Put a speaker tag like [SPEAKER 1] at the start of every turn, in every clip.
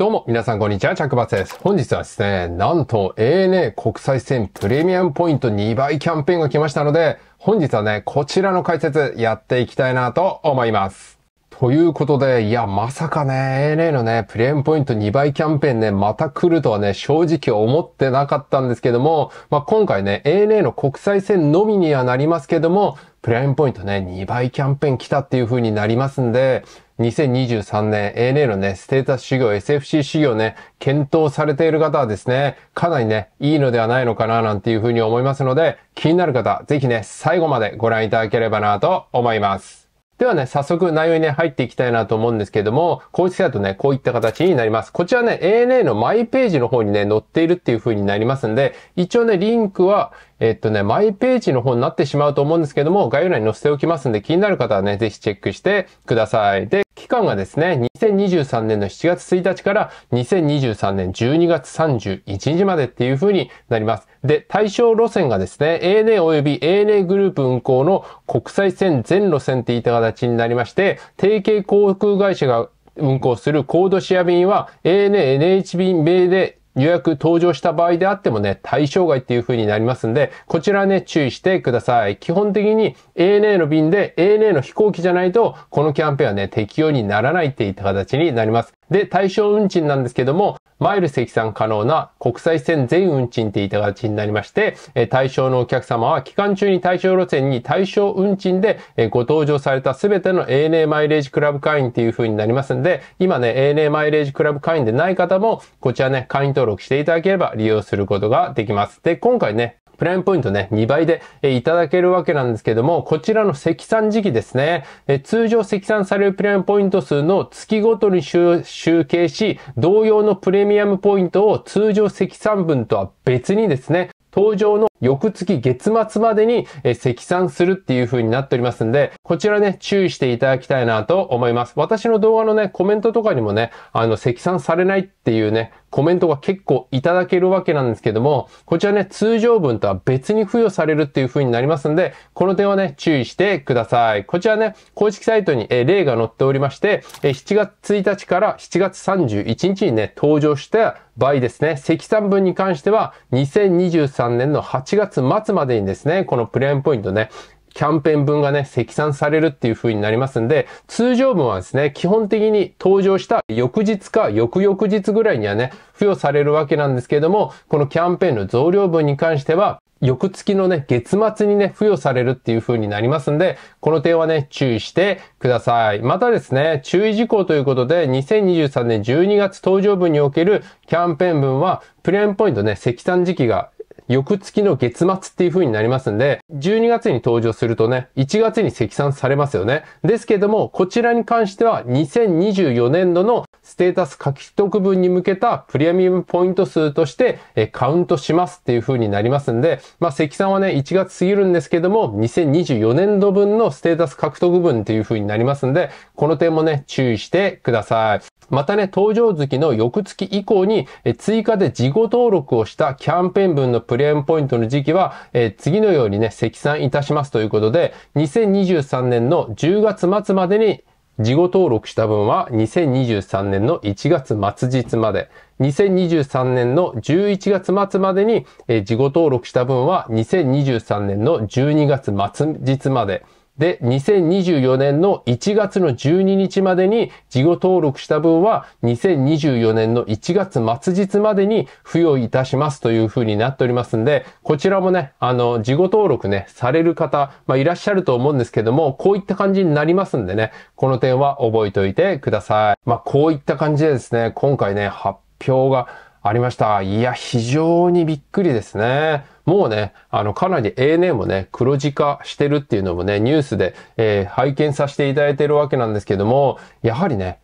[SPEAKER 1] どうも、皆さんこんにちは、着ツです。本日はですね、なんと ANA 国際線プレミアムポイント2倍キャンペーンが来ましたので、本日はね、こちらの解説やっていきたいなと思います。ということで、いや、まさかね、ANA のね、プレーンポイント2倍キャンペーンね、また来るとはね、正直思ってなかったんですけども、まあ、今回ね、ANA の国際線のみにはなりますけども、プレーンポイントね、2倍キャンペーン来たっていう風になりますんで、2023年 ANA のね、ステータス修行、SFC 修行ね、検討されている方はですね、かなりね、いいのではないのかななんていうふうに思いますので、気になる方、ぜひね、最後までご覧いただければなと思います。ではね、早速内容にね、入っていきたいなと思うんですけども、公式サイトね、こういった形になります。こちらね、ANA のマイページの方にね、載っているっていう風になりますんで、一応ね、リンクは、えっとね、マイページの方になってしまうと思うんですけども、概要欄に載せておきますんで、気になる方はね、ぜひチェックしてください。で、期間がですね、2023年の7月1日から2023年12月31日までっていう風になります。で、対象路線がですね、ANA 及び ANA グループ運行の国際線全路線っていった形になりまして、提携航空会社が運行するコードシェア便は ANA、NH 便、名で予約登場した場合であってもね、対象外っていう風になりますんで、こちらね、注意してください。基本的に ANA の便で ANA の飛行機じゃないと、このキャンペーンはね、適用にならないっていった形になります。で、対象運賃なんですけども、マイル積算可能な国際線全運賃って言いた形になりまして、対象のお客様は期間中に対象路線に対象運賃でご登場された全ての ANA マイレージクラブ会員っていう風になりますんで、今ね、ANA マイレージクラブ会員でない方も、こちらね、会員登録していただければ利用することができます。で、今回ね、プライムポイントね、2倍でいただけるわけなんですけども、こちらの積算時期ですね、通常積算されるプライムポイント数の月ごとに集計し、同様のプレミアムポイントを通常積算分とは別にですね、登場の翌月月末までに積算するっていう風になっておりますんで、こちらね、注意していただきたいなと思います。私の動画のね、コメントとかにもね、あの、積算されないっていうね、コメントが結構いただけるわけなんですけども、こちらね、通常分とは別に付与されるっていう風になりますんで、この点はね、注意してください。こちらね、公式サイトに例が載っておりまして、7月1日から7月31日にね、登場した場合ですね、積算分に関しては、2023年の8 8月末までにですね、このプレーンポイントね、キャンペーン分がね、積算されるっていう風になりますんで、通常分はですね、基本的に登場した翌日か翌々日ぐらいにはね、付与されるわけなんですけれども、このキャンペーンの増量分に関しては、翌月のね、月末にね、付与されるっていう風になりますんで、この点はね、注意してください。またですね、注意事項ということで、2023年12月登場分におけるキャンペーン分は、プレーンポイントね、積算時期が翌月の月末っていう風になりますんで、12月に登場するとね、1月に積算されますよね。ですけども、こちらに関しては2024年度のステータス獲得分に向けたプレミアムポイント数としてカウントしますっていう風になりますんで、まあ積算はね、1月過ぎるんですけども、2024年度分のステータス獲得分っていう風になりますんで、この点もね、注意してください。またね、登場月の翌月以降に、え追加で事後登録をしたキャンペーン分のプレーンポイントの時期は、え次のようにね、積算いたしますということで、2023年の10月末までに事後登録した分は2023年の1月末日まで、2023年の11月末までに、事後登録した分は2023年の12月末日まで、で、2024年の1月の12日までに事後登録した分は2024年の1月末日までに付与いたしますというふうになっておりますんで、こちらもね、あの、事後登録ね、される方、まあ、いらっしゃると思うんですけども、こういった感じになりますんでね、この点は覚えておいてください。まあ、こういった感じでですね、今回ね、発表がありました。いや、非常にびっくりですね。もうね、あの、かなり ANA もね、黒字化してるっていうのもね、ニュースで、えー、拝見させていただいてるわけなんですけども、やはりね、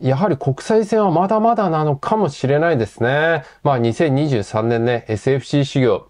[SPEAKER 1] やはり国際線はまだまだなのかもしれないですね。まあ2023年ね、SFC 修行、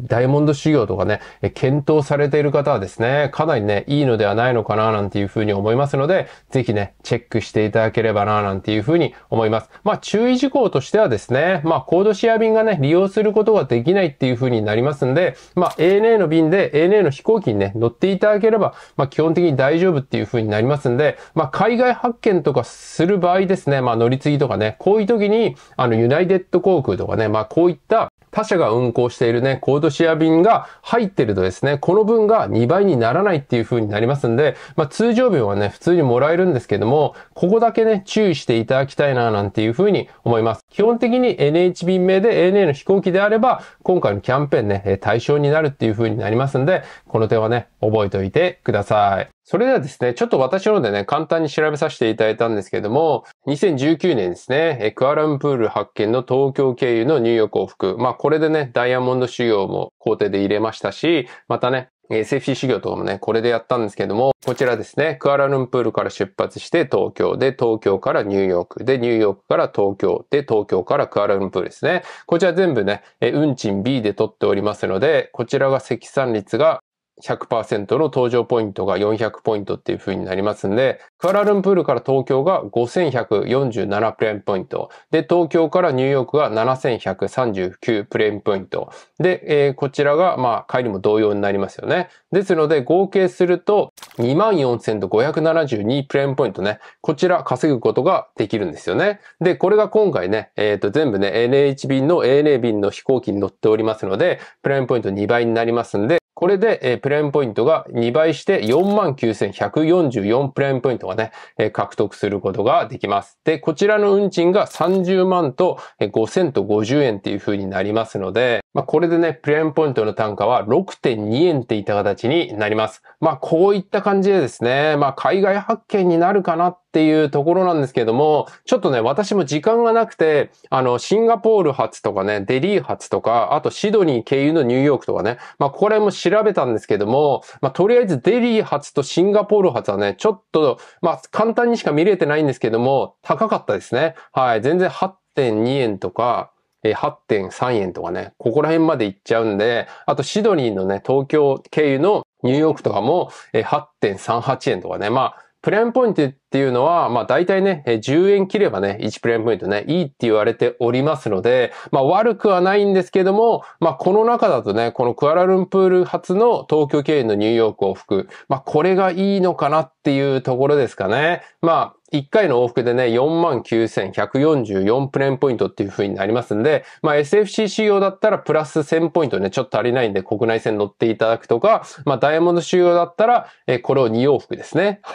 [SPEAKER 1] ダイヤモンド修行とかね、検討されている方はですね、かなりね、いいのではないのかななんていうふうに思いますので、ぜひね、チェックしていただければななんていうふうに思います。まあ、注意事項としてはですね、まあ、コードシェア便がね、利用することができないっていうふうになりますんで、まあ、ANA の便で ANA の飛行機にね、乗っていただければ、まあ、基本的に大丈夫っていうふうになりますんで、まあ、海外発見とかする場合ですね、まあ、乗り継ぎとかね、こういう時に、あの、ユナイテッド航空とかね、まあ、こういった他社が運航しているね、コードシェア便が入ってるとですね、この分が2倍にならないっていう風になりますんで、まあ、通常便はね、普通にもらえるんですけども、ここだけね、注意していただきたいな、なんていう風に思います。基本的に NH 便名で ANA の飛行機であれば、今回のキャンペーンね、対象になるっていう風になりますんで、この点はね、覚えておいてください。それではですね、ちょっと私のでね、簡単に調べさせていただいたんですけども、2019年ですね、クアランプール発見の東京経由のニューヨーク往復。まあこれでね、ダイヤモンド修行も工程で入れましたし、またね、セーフィー修行とかもね、これでやったんですけども、こちらですね、クアラルンプールから出発して東京で、東京からニューヨークで、ニューヨークから東京で、東京からクアラルンプールですね。こちら全部ね、運賃 B で取っておりますので、こちらが積算率が100%の搭乗ポイントが400ポイントっていう風になりますんで、クアラルンプールから東京が5147プレーンポイント。で、東京からニューヨークが7139プレーンポイント。で、えー、こちらが、まあ、帰りも同様になりますよね。ですので、合計すると24,572プレーンポイントね。こちら稼ぐことができるんですよね。で、これが今回ね、えっ、ー、と、全部ね、n h 便の ANA 便の飛行機に乗っておりますので、プレーンポイント2倍になりますんで、これで、えプレーンポイントが2倍して49,144プレーンポイントがね、え獲得することができます。で、こちらの運賃が30万と、え5 0 50円っていう風になりますので、まあ、これでね、プレミアムポイントの単価は6.2円っていった形になります。まあ、こういった感じでですね、まあ、海外発見になるかなっていうところなんですけども、ちょっとね、私も時間がなくて、あの、シンガポール発とかね、デリー発とか、あとシドニー経由のニューヨークとかね、まあ、これも調べたんですけども、まあ、とりあえずデリー発とシンガポール発はね、ちょっと、まあ、簡単にしか見れてないんですけども、高かったですね。はい、全然8.2円とか、8.3円とかね、ここら辺まで行っちゃうんで、あとシドニーのね、東京経由のニューヨークとかも8.38円とかね、まあ、プミアムポイントっていうのは、まあ大体ね、10円切ればね、1プレーンポイントね、いいって言われておりますので、まあ悪くはないんですけども、まあこの中だとね、このクアラルンプール発の東京経営のニューヨーク往復、まあこれがいいのかなっていうところですかね。まあ1回の往復でね、49,144プレーンポイントっていう風になりますんで、まあ s f c 仕様だったらプラス1000ポイントね、ちょっと足りないんで国内線乗っていただくとか、まあダイヤモンド仕様だったら、えこれを2往復ですね。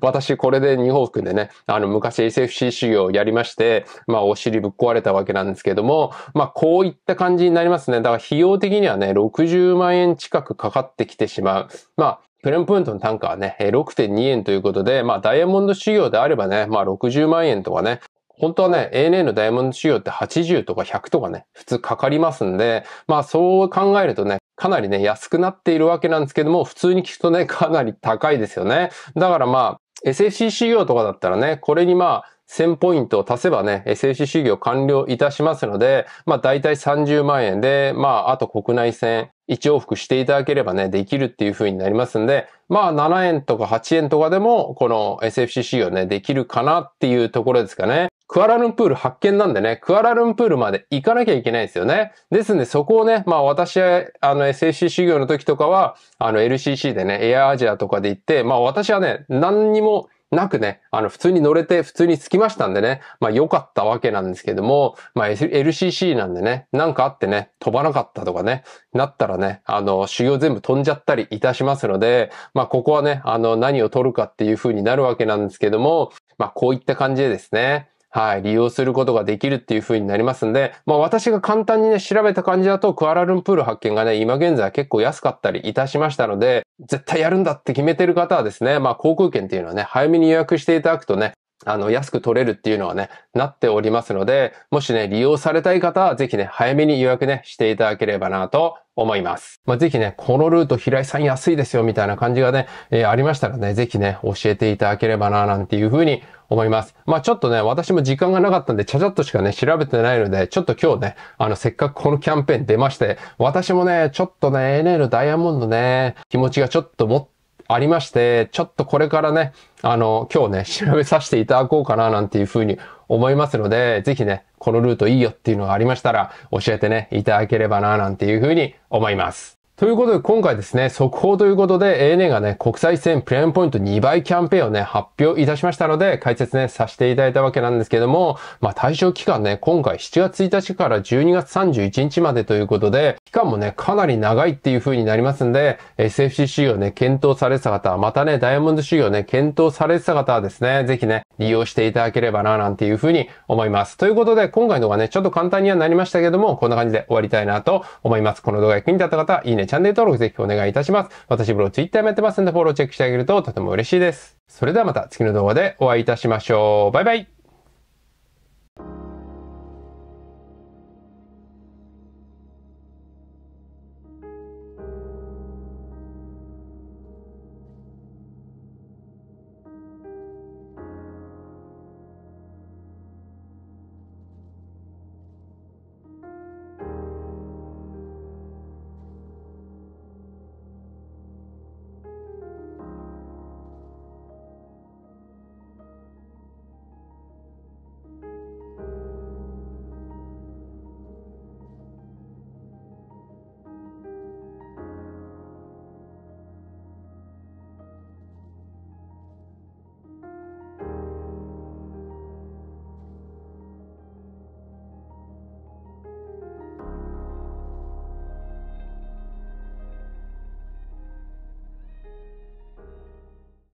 [SPEAKER 1] 私、これで日本君でね、あの、昔 SFC 修行をやりまして、まあ、お尻ぶっ壊れたわけなんですけども、まあ、こういった感じになりますね。だから費用的にはね、60万円近くかかってきてしまう。まあ、プレムポイントの単価はね、6.2円ということで、まあ、ダイヤモンド修行であればね、まあ、60万円とかね、本当はね、ANA のダイヤモンド仕様って80とか100とかね、普通かかりますんで、まあそう考えるとね、かなりね、安くなっているわけなんですけども、普通に聞くとね、かなり高いですよね。だからまあ、s S. c c 行とかだったらね、これにまあ、1000ポイントを足せばね、s S. c 修行完了いたしますので、まあ大体30万円で、まああと国内線、一往復していただければね、できるっていう風になりますんで、まあ7円とか8円とかでも、この SFCC 行ね、できるかなっていうところですかね。クアラルンプール発見なんでね、クアラルンプールまで行かなきゃいけないんですよね。ですんで、そこをね、まあ私、あの SFC 修行の時とかは、あの LCC でね、エアアジアとかで行って、まあ私はね、何にもなくね、あの、普通に乗れて、普通に着きましたんでね、まあ良かったわけなんですけども、まあ LCC なんでね、なんかあってね、飛ばなかったとかね、なったらね、あの、修行全部飛んじゃったりいたしますので、まあここはね、あの、何を取るかっていう風になるわけなんですけども、まあこういった感じでですね、はい、利用することができるっていう風になりますんで、まあ私が簡単にね、調べた感じだと、クアラルンプール発見がね、今現在結構安かったりいたしましたので、絶対やるんだって決めてる方はですね、まあ航空券っていうのはね、早めに予約していただくとね、あの、安く取れるっていうのはね、なっておりますので、もしね、利用されたい方は、ぜひね、早めに予約ね、していただければなと思います。まあ、ぜひね、このルート平井さん安いですよ、みたいな感じがね、えー、ありましたらね、ぜひね、教えていただければな、なんていうふうに思います。まあ、ちょっとね、私も時間がなかったんで、ちゃちゃっとしかね、調べてないので、ちょっと今日ね、あの、せっかくこのキャンペーン出まして、私もね、ちょっとね、NL ダイヤモンドね、気持ちがちょっと持っありまして、ちょっとこれからね、あの、今日ね、調べさせていただこうかななんていうふうに思いますので、ぜひね、このルートいいよっていうのがありましたら、教えてね、いただければななんていうふうに思います。ということで、今回ですね、速報ということで、ANA がね、国際線プレーンポイント2倍キャンペーンをね、発表いたしましたので、解説ね、させていただいたわけなんですけども、まあ、対象期間ね、今回7月1日から12月31日までということで、期間もね、かなり長いっていう風になりますんで、s f c 仕様ね、検討されてた方、またね、ダイヤモンド仕様ね、検討されてた方はですね、ぜひね、利用していただければな、なんていう風に思います。ということで、今回の動画ね、ちょっと簡単にはなりましたけども、こんな感じで終わりたいなと思います。この動画役に立った方、いいねチャンネル登録ぜひお願いいたします。私ブログツイッターもやってますんで、フォローチェックしてあげるととても嬉しいです。それではまた次の動画でお会いいたしましょう。バイバイ